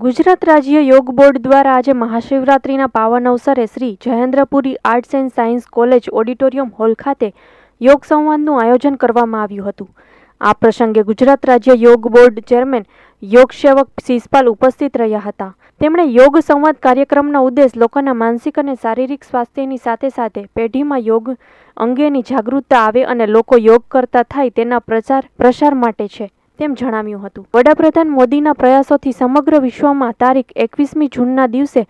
ગુજરાત રાજ્ય યોગ બોર્ડ દ્વારા આજે મહાશિવરાત્રિના પાવન અવસરે Shri Jayendrapuri arts and science college auditorium hall ખાતે યોગ સંવાદનું આયોજન કરવામાં આવ્યું હતું આ પ્રસંગે ગુજરાત રાજ્ય યોગ બોર્ડ ચેરમેન યોગ સેવક શિષપાલ ઉપસ્થિત રહ્યા હતા તેમણે યોગ સંવાદ કાર્યક્રમનો ઉદ્દેશ લોકોના માનસિક અને શારીરિક સ્વાસ્થ્યની સાથે સાથે પેઢીમાં યોગ અંગેની જાગૃતતા આવે અને લોકો યોગ કરતા થાય તેના પ્રચાર પ્રસાર માટે છે તેમ જણાવ્યું હતું વડાપ્રધાન મોદીના પ્રયાસોથી સમગ્ર વિશ્વમાં તારીખ એકવીસમી જૂનના દિવસે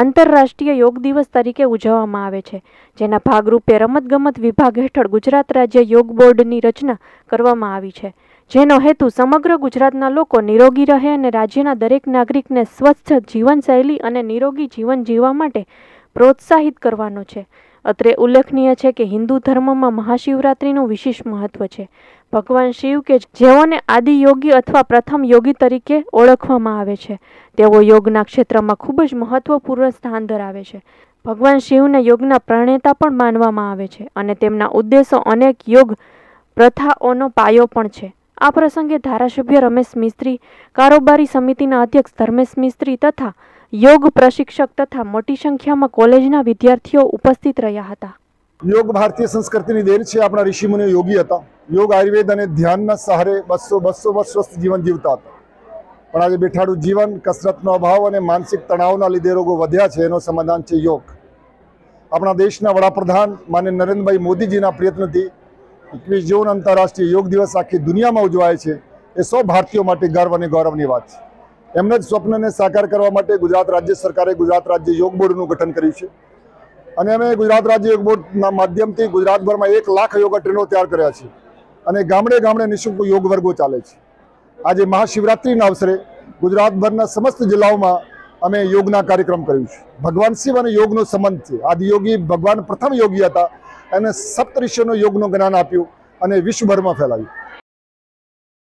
આંતરરાષ્ટ્રીય યોગ દિવસ તરીકે ઉજવવામાં આવે છે જેના ભાગરૂપે રમતગમત વિભાગ હેઠળ ગુજરાત રાજ્ય યોગ બોર્ડની રચના કરવામાં આવી છે જેનો હેતુ સમગ્ર ગુજરાતના લોકો નિરોગી રહે અને રાજ્યના દરેક નાગરિકને સ્વચ્છ જીવનશૈલી અને નિરોગી જીવન જીવવા માટે પ્રોત્સાહિત કરવાનો છે અત્રે ઉલ્લેખનીય છે કે હિન્દુ ધર્મમાં મહાશિવરાત્રિનું વિશેષ મહત્વ છે ભગવાન શિવ કે જેઓને આદિ યોગી અથવા પ્રથમ યોગી તરીકે ઓળખવામાં આવે છે તેઓ યોગના ક્ષેત્રમાં ખૂબ જ મહત્વપૂર્ણ સ્થાન ધરાવે છે ભગવાન શિવને યોગના પ્રણેતા પણ માનવામાં આવે છે અને તેમના ઉદ્દેશો અનેક યોગ પ્રથાઓનો પાયો પણ છે આ પ્રસંગે ધારાસભ્ય રમેશ મિસ્ત્રી કારોબારી સમિતિના અધ્યક્ષ ધર્મેશ મિસ્ત્રી તથા યોગ પ્રશિક્ષક તથા મોટી સંખ્યામાં કોલેજના વિદ્યાર્થીઓ ઉપસ્થિત રહ્યા હતા યોગ ભારતીય સંસ્કૃતિની દેન છે આપણા ઋષિમુનિઓ યોગી હતા યોગ આયુર્વેદ અને ધ્યાનના સહારે બસો બસો વર્ષ સ્વસ્થ જીવન જીવતા હતા પણ આજે બેઠાડું જીવન કસરતનો અભાવ અને માનસિક તણાવના લીધે રોગો વધ્યા છે એનો સમાધાન છે યોગ આપણા દેશના વડાપ્રધાન માન્ય નરેન્દ્રભાઈ મોદીજીના પ્રયત્નથી એકવીસ જૂન આંતરરાષ્ટ્રીય યોગ દિવસ આખી દુનિયામાં ઉજવાય છે એ સૌ ભારતીયો માટે ગર્વ અને ગૌરવની વાત છે એમના જ સ્વપ્નને સાકાર કરવા માટે ગુજરાત રાજ્ય સરકારે ગુજરાત રાજ્ય યોગ બોર્ડનું ગઠન કર્યું છે અને અમે ગુજરાત રાજ્ય યોગ બોર્ડના માધ્યમથી ગુજરાતભરમાં એક લાખ યોગા ટ્રેનો તૈયાર કર્યા છે અને ગામડે ગામડે નિઃશુલ્ક યોગ વર્ગો ચાલે છે આજે મહાશિવરાત્રિના અવસરે ગુજરાતભરના સમસ્ત જિલ્લાઓમાં અમે યોગના કાર્યક્રમ કર્યું છે ભગવાન શિવ અને યોગનો સંબંધ છે આદિયોગી ભગવાન પ્રથમ યોગી હતા અને સપ્તઋષિઓનો યોગનું જ્ઞાન આપ્યું અને વિશ્વભરમાં ફેલાયું